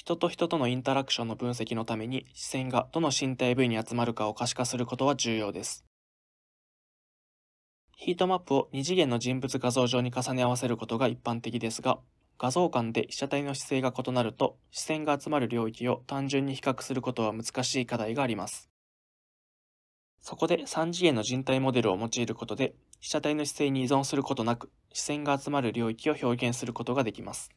人と人とのインタラクションの分析のために視線がどの身体部位に集まるかを可視化することは重要です。ヒートマップを2次元の人物画像上に重ね合わせることが一般的ですが、画像間で被写体の姿勢が異なると、視線が集まる領域を単純に比較することは難しい課題があります。そこで3次元の人体モデルを用いることで、被写体の姿勢に依存することなく、視線が集まる領域を表現することができます。